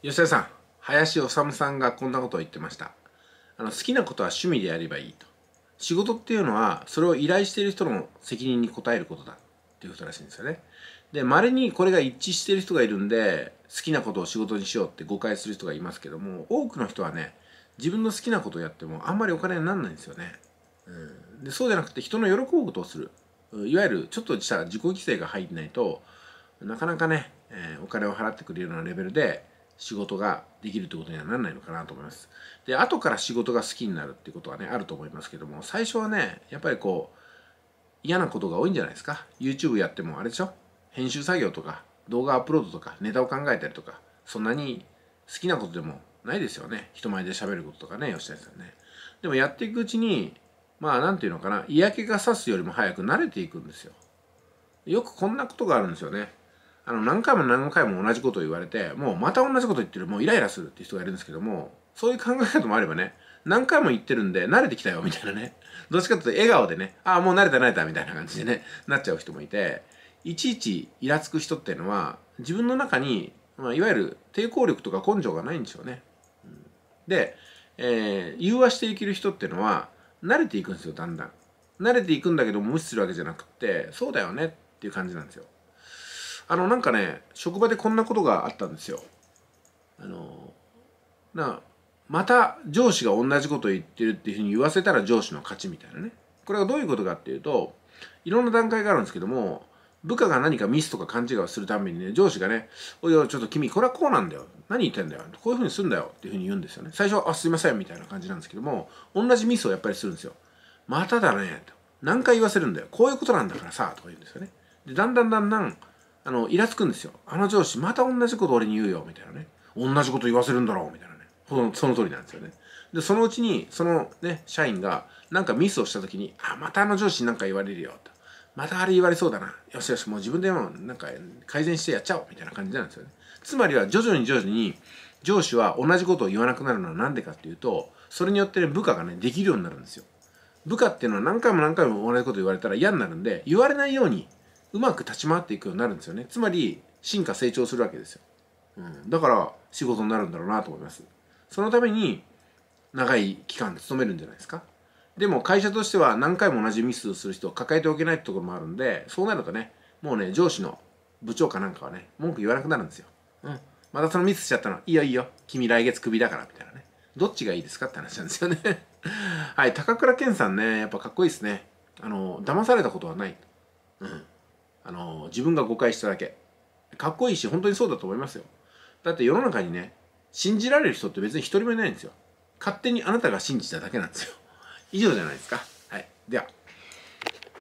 吉田さん林修さんがこんなことを言ってましたあの好きなことは趣味でやればいいと仕事っていうのはそれを依頼している人の責任に応えることだっていうことらしいんですよねで稀にこれが一致してる人がいるんで好きなことを仕事にしようって誤解する人がいますけども多くの人はね自分の好きなことをやってもあんまりお金にならないんですよね、うん、でそうじゃなくて人の喜ぶことをするいわゆるちょっとした自己規制が入んないとなかなかね、えー、お金を払ってくれるようなレベルで仕事ができるということにはならないのかなと思います。で、後から仕事が好きになるっていうことはね、あると思いますけども、最初はね、やっぱりこう、嫌なことが多いんじゃないですか。YouTube やってもあれでしょ編集作業とか、動画アップロードとか、ネタを考えたりとか、そんなに好きなことでもないですよね。人前で喋ることとかね、吉谷さんね。でもやっていくうちに、まあ何て言うのかな、嫌気がさすよりも早く慣れていくんですよ。よくこんなことがあるんですよね。あの何回も何回も同じことを言われてもうまた同じこと言ってるもうイライラするって人がいるんですけどもそういう考え方もあればね何回も言ってるんで慣れてきたよみたいなねどっちかというと笑顔でねああもう慣れた慣れたみたいな感じでねなっちゃう人もいていちいちイラつく人っていうのは自分の中に、まあ、いわゆる抵抗力とか根性がないんでしょうね。で、えー、融和していける人っていうのは慣れていくんですよだんだん。慣れていくんだけど無視するわけじゃなくってそうだよねっていう感じなんですよ。あのなんかね職場でこんなことがあったんですよあのなまた上司が同じこと言ってるっていうふうに言わせたら上司の勝ちみたいなねこれはどういうことかっていうといろんな段階があるんですけども部下が何かミスとか勘違いをするためにね上司がね「おいおいちょっと君これはこうなんだよ何言ってんだよこういうふうにすんだよ」っていうふうに言うんですよね最初は「あすいません」みたいな感じなんですけども同じミスをやっぱりするんですよ「まただね」と何回言わせるんだよこういうことなんだからさとか言うんですよねでだんだんだんだんあの、イラつくんですよ。あの上司、また同じこと俺に言うよ、みたいなね。同じこと言わせるんだろう、みたいなね。そのその通りなんですよね。で、そのうちに、そのね、社員が、なんかミスをした時に、あ、またあの上司になんか言われるよ、と。またあれ言われそうだな。よしよし、もう自分でもなんか改善してやっちゃおう、みたいな感じなんですよね。つまりは、徐々に徐々に、上司は同じことを言わなくなるのは何でかっていうと、それによって、ね、部下がね、できるようになるんですよ。部下っていうのは何回も何回も同じこと言われたら嫌になるんで、言われないようにうまく立ち回っていくようになるんですよねつまり進化成長するわけですよ、うん、だから仕事になるんだろうなと思いますそのために長い期間勤めるんじゃないですかでも会社としては何回も同じミスをする人を抱えておけないってところもあるんでそうなるとねもうね上司の部長かなんかはね文句言わなくなるんですよ、うん、またそのミスしちゃったのいいよいいよ君来月クビだからみたいなねどっちがいいですかって話なんですよね はい高倉健さんねやっぱかっこいいですねあの騙されたことはないうんあの自分が誤解しただけかっこいいし本当にそうだと思いますよだって世の中にね信じられる人って別に一人もいないんですよ勝手にあなたが信じただけなんですよ以上じゃないですかはいでは